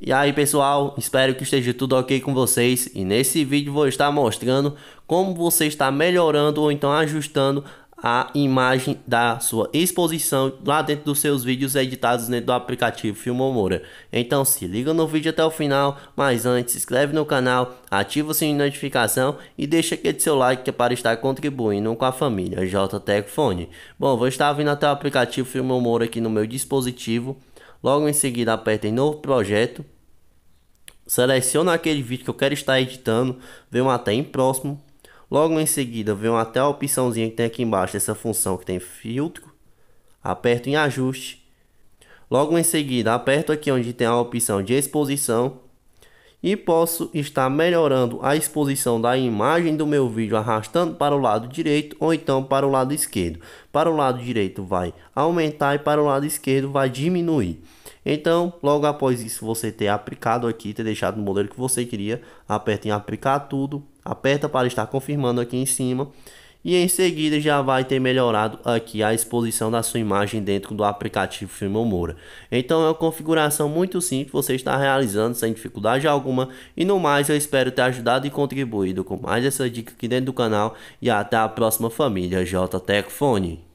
E aí pessoal, espero que esteja tudo ok com vocês e nesse vídeo vou estar mostrando como você está melhorando ou então ajustando a imagem da sua exposição lá dentro dos seus vídeos editados dentro do aplicativo Filmomora. Então se liga no vídeo até o final, mas antes se inscreve no canal, ativa o sininho de notificação e deixa aquele seu like que é para estar contribuindo com a família JTEC Fone. Bom, vou estar vindo até o aplicativo Filmomora aqui no meu dispositivo Logo em seguida, aperta em novo projeto. Seleciona aquele vídeo que eu quero estar editando, venham até em próximo. Logo em seguida, vem até a opçãozinha que tem aqui embaixo, essa função que tem filtro. Aperto em ajuste. Logo em seguida, aperto aqui onde tem a opção de exposição e posso estar melhorando a exposição da imagem do meu vídeo arrastando para o lado direito ou então para o lado esquerdo. Para o lado direito vai aumentar e para o lado esquerdo vai diminuir. Então, logo após isso, você ter aplicado aqui, ter deixado no modelo que você queria, aperta em aplicar tudo, aperta para estar confirmando aqui em cima e em seguida já vai ter melhorado aqui a exposição da sua imagem dentro do aplicativo Filmomora. Então é uma configuração muito simples, você está realizando sem dificuldade alguma e no mais eu espero ter ajudado e contribuído com mais essa dica aqui dentro do canal e até a próxima família JTecFone.